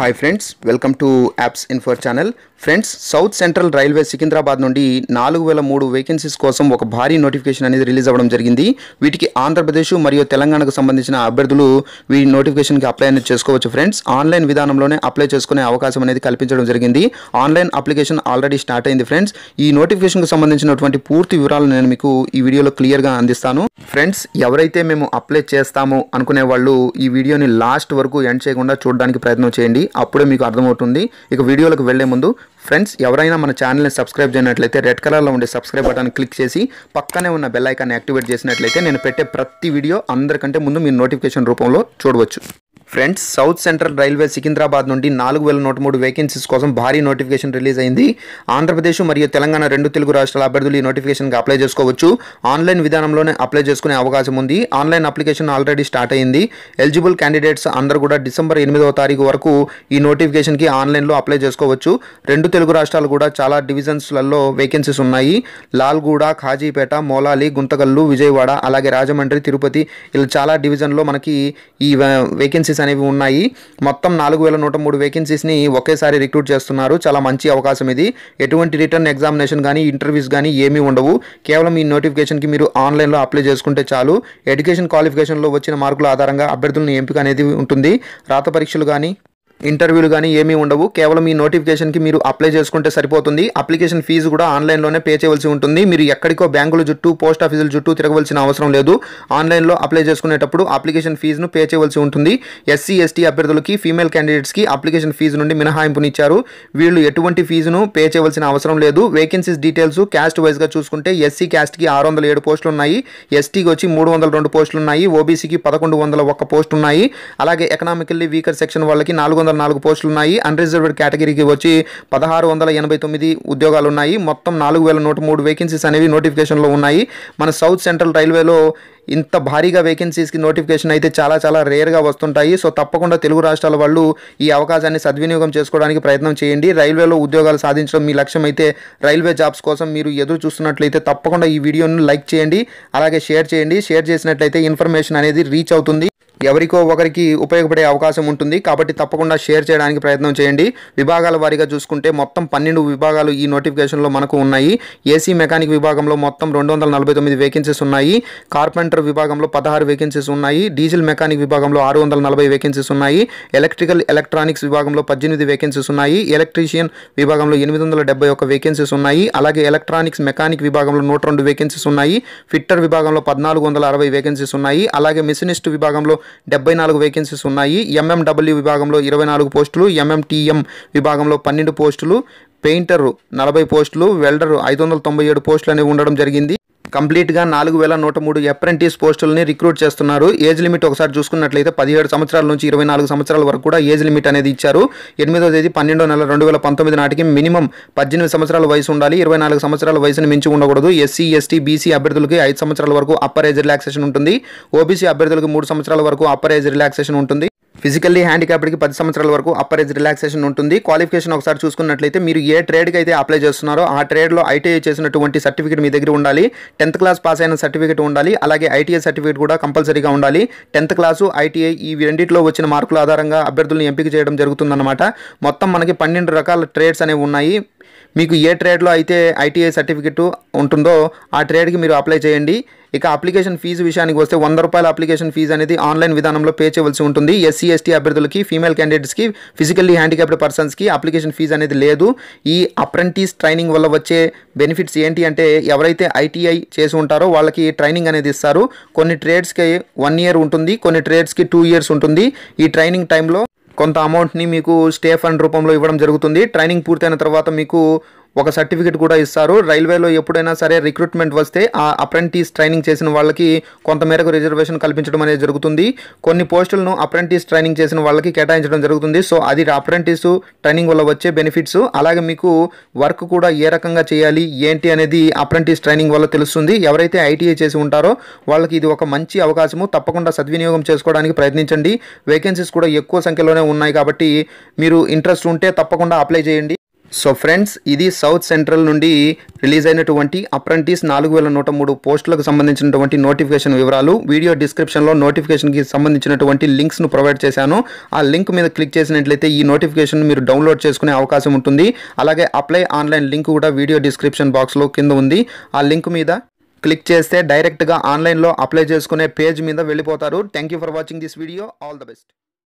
hi friends welcome to apps info channel friends South Central Railway Secunderabad నుండి నాలుగు వేల మూడు వేకెన్సీస్ కోసం ఒక భారీ నోటిఫికేషన్ అనేది రిలీజ్ అవ్వడం జరిగింది వీటికి ఆంధ్రప్రదేశ్ మరియు తెలంగాణకు సంబంధించిన అభ్యర్థులు ఈ నోటిఫికేషన్కి అప్లై అనేది చేసుకోవచ్చు ఫ్రెండ్స్ ఆన్లైన్ విధానంలోనే అప్లై చేసుకునే అవకాశం అనేది కల్పించడం జరిగింది ఆన్లైన్ అప్లికేషన్ ఆల్రెడీ స్టార్ట్ అయింది ఫ్రెండ్స్ ఈ నోటిఫికేషన్కు సంబంధించినటువంటి పూర్తి వివరాలు నేను మీకు ఈ వీడియోలో క్లియర్గా అందిస్తాను ఫ్రెండ్స్ ఎవరైతే మేము అప్లై చేస్తామో అనుకునే వాళ్ళు ఈ వీడియోని లాస్ట్ వరకు ఎండ్ చేయకుండా చూడడానికి ప్రయత్నం చేయండి అప్పుడే మీకు అర్థమవుతుంది ఇక వీడియోలకు వెళ్లే ముందు ఫ్రెండ్స్ ఎవరైనా మన ఛానల్ని సబ్స్క్రైబ్ చేయనట్లయితే రెడ్ కలర్లో ఉండే సబ్స్క్రైబ్ బటన్ క్లిక్ చేసి పక్కనే ఉన్న బెల్ ఐకాన్ని యాక్టివేట్ చేసినట్లయితే నేను పెట్టే ప్రతి వీడియో అందరికంటే ముందు మీరు నోటిఫికేషన్ రూపంలో చూడవచ్చు friends South Central Railway Secunderabad నుండి నాలుగు వేల నూట మూడు వేకెన్సీస్ కోసం భారీ నోటిఫికేషన్ రిలీజ్ అయింది ఆంధ్రప్రదేశ్ మరియు తెలంగాణ రెండు తెలుగు రాష్ట్రాల అభ్యర్థులు ఈ నోటిఫికేషన్కి అప్లై చేసుకోవచ్చు ఆన్లైన్ విధానంలోనే అప్లై చేసుకునే అవకాశం ఉంది ఆన్లైన్ అప్లికేషన్ ఆల్రెడీ స్టార్ట్ అయింది ఎలిజిబుల్ క్యాండిడేట్స్ అందరూ కూడా డిసెంబర్ ఎనిమిదవ తారీఖు వరకు ఈ నోటిఫికేషన్కి ఆన్లైన్లో అప్లై చేసుకోవచ్చు రెండు తెలుగు రాష్ట్రాలు కూడా చాలా డివిజన్స్లలో వేకెన్సీస్ ఉన్నాయి లాల్గూడ ఖాజీపేట మోలాలి గుంతకల్లు విజయవాడ అలాగే రాజమండ్రి తిరుపతి ఇలా చాలా డివిజన్లో మనకి ఈ వేకెన్సీస్ వేకెన్సీస్ అనేవి ఉన్నాయి మొత్తం నాలుగు వేల నూట మూడు వేకెన్సీస్ని ఒకేసారి రిక్రూట్ చేస్తున్నారు చాలా మంచి అవకాశం ఇది ఎటువంటి రిటర్న్ ఎగ్జామినేషన్ కానీ ఇంటర్వ్యూస్ కానీ ఏమీ ఉండవు కేవలం ఈ నోటిఫికేషన్కి మీరు ఆన్లైన్లో అప్లై చేసుకుంటే చాలు ఎడ్యుకేషన్ క్వాలిఫికేషన్లో వచ్చిన మార్కుల ఆధారంగా అభ్యర్థులను ఎంపిక అనేది ఉంటుంది రాత పరీక్షలు కానీ ఇంటర్వ్యూలు కానీ ఏమీ ఉండవు కేవలం ఈ నోటిఫికేషన్కి మీరు అప్లై చేసుకుంటే సరిపోతుంది అప్లికేషన్ ఫీజు కూడా ఆన్లైన్లోనే పే చేయవలసి ఉంటుంది మీరు ఎక్కడికో బ్యాంకుల చుట్టూ పోస్ట్ ఆఫీసుల చుట్టూ తిరగవలసిన అవసరం లేదు ఆన్లైన్లో అప్లై చేసుకునేటప్పుడు అప్లికేషన్ ఫీజును పే చేయవలసి ఉంటుంది ఎస్సీ ఎస్టీ అభ్యర్థులకి ఫీమేల్ క్యాండిడేట్స్కి అప్లికేషన్ ఫీజు నుండి మినహాయింపునిచ్చారు వీళ్ళు ఎటువంటి ఫీజును పే చేయవలసిన అవసరం లేదు వేకెన్సీస్ డీటెయిల్స్ క్యాస్ట్ వైజ్గా చూసుకుంటే ఎస్సీ క్యాస్ట్కి ఆరు వందల ఏడు పోస్టులు ఉన్నాయి ఎస్టీకి వచ్చి మూడు వందల రెండు పోస్టులు ఉన్నాయి ఓబీసీకి పదకొండు వందల ఒక్క పోస్టులు ఉన్నాయి అలాగే ఎకనామికల్లీ వీకర్ సెక్షన్ వాళ్ళకి నాలుగు వందల నాలుగు పోస్టులు ఉన్నాయి అన్రిజర్వ్డ్ కేటగిరీకి వచ్చి పదహారు వందల ఎనభై తొమ్మిది ఉద్యోగాలు ఉన్నాయి మొత్తం నాలుగు వేల నూట మూడు వేకెన్సీస్ అనేవి నోటిఫికేషన్లో ఉన్నాయి మన సౌత్ సెంట్రల్ రైల్వేలో ఇంత భారీగా వేకెన్సీస్కి నోటిఫికేషన్ అయితే చాలా చాలా రేర్గా వస్తుంటాయి సో తప్పకుండా తెలుగు రాష్ట్రాల వాళ్ళు ఈ అవకాశాన్ని సద్వినియోగం చేసుకోవడానికి ప్రయత్నం చేయండి రైల్వేలో ఉద్యోగాలు సాధించడం మీ లక్ష్యం అయితే రైల్వే జాబ్స్ కోసం మీరు ఎదురు చూస్తున్నట్లయితే తప్పకుండా ఈ వీడియోను లైక్ చేయండి అలాగే షేర్ చేయండి షేర్ చేసినట్లయితే ఇన్ఫర్మేషన్ అనేది రీచ్ అవుతుంది ఎవరికో ఒకరికి ఉపయోగపడే అవకాశం ఉంటుంది కాబట్టి తప్పకుండా షేర్ చేయడానికి ప్రయత్నం చేయండి విభాగాల వారీగా చూసుకుంటే మొత్తం పన్నెండు విభాగాలు ఈ నోటిఫికేషన్లో మనకు ఉన్నాయి ఏసీ మెకానిక్ విభాగంలో మొత్తం రెండు వందల నలభై తొమ్మిది వేకెన్సీస్ ఉన్నాయి కార్పెంటర్ విభాగంలో పదహారు వేకెన్సీస్ ఉన్నాయి డీజిల్ మెకానిక్ విభాగంలో ఆరు వందల నలభై వేకెన్సీస్ ఉన్నాయి ఎలక్ట్రికల్ ఎలక్ట్రానిక్స్ విభాగంలో పద్దెనిమిది వేకెన్సీస్ ఉన్నాయి ఎలక్ట్రీషియన్ విభాగంలో ఎనిమిది వందల డెబ్బై వేకెన్సీస్ ఉన్నాయి అలాగే ఎలక్ట్రానిక్స్ మెకానిక్ విభాగంలో నూట రెండు వేకెన్సీస్ ఉన్నాయి ఫిట్టర్ విభాగంలో పద్నాలుగు వందల అరవై వేకెన్సీస్ ఉన్నాయి అలాగే మిషనిస్ట్ విభాగంలో డెబ్బై నాలుగు వేకెన్సీస్ ఉన్నాయి ఎంఎండబ్ల్యూ విభాగంలో ఇరవై నాలుగు పోస్టులు ఎంఎంటీఎం విభాగంలో పన్నెండు పోస్టులు పెయింటర్ నలభై పోస్టులు వెల్డర్ ఐదు వందల తొంభై ఏడు పోస్టులు అనేవి ఉండడం జరిగింది కంప్లీట్గా నాలుగు వేల నూట మూడు అప్రెంటిస్ పోస్టులని రిక్రూట్ చేస్తున్నారు ఏజ్ లిమిట్ ఒకసారి చూసుకున్నట్లయితే పదిహేడు సంవత్సరాల నుంచి ఇరవై నాలుగు సంవత్సరాల వరకు కూడా ఏజ్ లిమిట్ అనేది ఇచ్చారు ఎనిమిదో తేదీ పన్నెండో నెల రెండు వేల పంతొమ్మిది నాటికి మినిమం పద్దెనిమిది సంవత్సరాల వయసు ఉండాలి ఇరవై నాలుగు సంవత్సరాల వయసును మించి ఉండకూడదు ఎస్సీ ఎస్టీ బీసీ అభ్యర్థులకి ఐదు సంవత్సరాల వరకు అప్పర్ ఏజ్ రిలాక్సేషన్ ఉంటుంది ఓబీసీ అభ్యర్థులకు మూడు సంవత్సరాల వరకు అప్పర్ ఏజ్ రిలాక్సేషన్ ఉంటుంది ఫిజికల్లీ హ్యాండిక్యాప్డ్కి పది సంవత్సరాల వరకు అప్పర్ ఏజ్ రిలాక్సేషన్ ఉంటుంది క్వాలిఫికేషన్ ఒకసారి చూసుకున్నట్లయితే మీరు ఏ ట్రేడ్కి అయితే అప్లై చేస్తున్నారో ఆ ట్రేడ్లో ఐటీఐ చేసినటువంటి సర్టిఫికేట్ మీ దగ్గర ఉండాలి టెన్త్ క్లాస్ పాస్ అయిన సర్టిఫికేట్ ఉండాలి అలాగే ఐటీఐ సర్టిఫికేట్ కూడా కంపల్సరీగా ఉండాలి టెన్త్ క్లాసు ఐటీఐ ఈ రెండింటిలో వచ్చిన మార్కుల ఆధారంగా అభ్యర్థులను ఎంపిక చేయడం జరుగుతుందన్నమాట మొత్తం మనకి పన్నెండు రకాల ట్రేడ్స్ అనేవి ఉన్నాయి మీకు ఏ ట్రేడ్లో అయితే ఐటీఐ సర్టిఫికెట్ ఉంటుందో ఆ ట్రేడ్కి మీరు అప్లై చేయండి ఇక అప్లికేషన్ ఫీజు విషయానికి వస్తే వంద రూపాయల అప్లికేషన్ ఫీజు అనేది ఆన్లైన్ విధానంలో పే చేయవలసి ఉంటుంది ఎస్సీ ఎస్టీ అభ్యర్థులకి ఫీమేల్ క్యాండిడేట్స్కి ఫిజికల్లీ హ్యాండిక్యాప్డ్ పర్సన్స్కి అప్లికేషన్ ఫీజు అనేది లేదు ఈ అప్రెంటిస్ ట్రైనింగ్ వల్ల వచ్చే బెనిఫిట్స్ ఏంటి అంటే ఎవరైతే ఐటీఐ చేసి ఉంటారో వాళ్ళకి ట్రైనింగ్ అనేది ఇస్తారు కొన్ని ట్రేడ్స్కి వన్ ఇయర్ ఉంటుంది కొన్ని ట్రేడ్స్కి టూ ఇయర్స్ ఉంటుంది ఈ ట్రైనింగ్ టైంలో కొంత అమౌంట్ని మీకు స్టే ఫండ్ రూపంలో ఇవ్వడం జరుగుతుంది ట్రైనింగ్ పూర్తయిన తర్వాత మీకు ఒక సర్టిఫికెట్ కూడా ఇస్తారు రైల్వేలో ఎప్పుడైనా సరే రిక్రూట్మెంట్ వస్తే ఆ అప్రెంటిస్ ట్రైనింగ్ చేసిన వాళ్ళకి కొంతమేరకు రిజర్వేషన్ కల్పించడం అనేది జరుగుతుంది కొన్ని పోస్టులను అప్రెంటిస్ ట్రైనింగ్ చేసిన వాళ్ళకి కేటాయించడం జరుగుతుంది సో అది అప్రెంటిస్ ట్రైనింగ్ వల్ల వచ్చే బెనిఫిట్స్ అలాగే మీకు వర్క్ కూడా ఏ రకంగా చేయాలి ఏంటి అనేది అప్రెంటిస్ ట్రైనింగ్ వల్ల తెలుస్తుంది ఎవరైతే ఐటీఐ చేసి ఉంటారో వాళ్ళకి ఇది ఒక మంచి అవకాశము తప్పకుండా సద్వినియోగం చేసుకోవడానికి ప్రయత్నించండి వేకెన్సీస్ కూడా ఎక్కువ సంఖ్యలోనే ఉన్నాయి కాబట్టి మీరు ఇంట్రెస్ట్ ఉంటే తప్పకుండా అప్లై చేయండి సో ఫ్రెండ్స్ ఇది సౌత్ సెంట్రల్ నుండి రిలీజ్ అయినటువంటి అప్రెంటిస్ నాలుగు వేల నూట మూడు పోస్టులకు సంబంధించినటువంటి నోటిఫికేషన్ వివరాలు వీడియో డిస్క్రిప్షన్లో నోటిఫికేషన్కి సంబంధించినటువంటి లింక్స్ను ప్రొవైడ్ చేశాను ఆ లింక్ మీద క్లిక్ చేసినట్లయితే ఈ నోటిఫికేషన్ మీరు డౌన్లోడ్ చేసుకునే అవకాశం ఉంటుంది అలాగే అప్లై ఆన్లైన్ లింక్ కూడా వీడియో డిస్క్రిప్షన్ బాక్స్లో కింద ఉంది ఆ లింక్ మీద క్లిక్ చేస్తే డైరెక్ట్గా ఆన్లైన్లో అప్లై చేసుకునే పేజ్ మీద వెళ్ళిపోతారు thank for watching this video all the best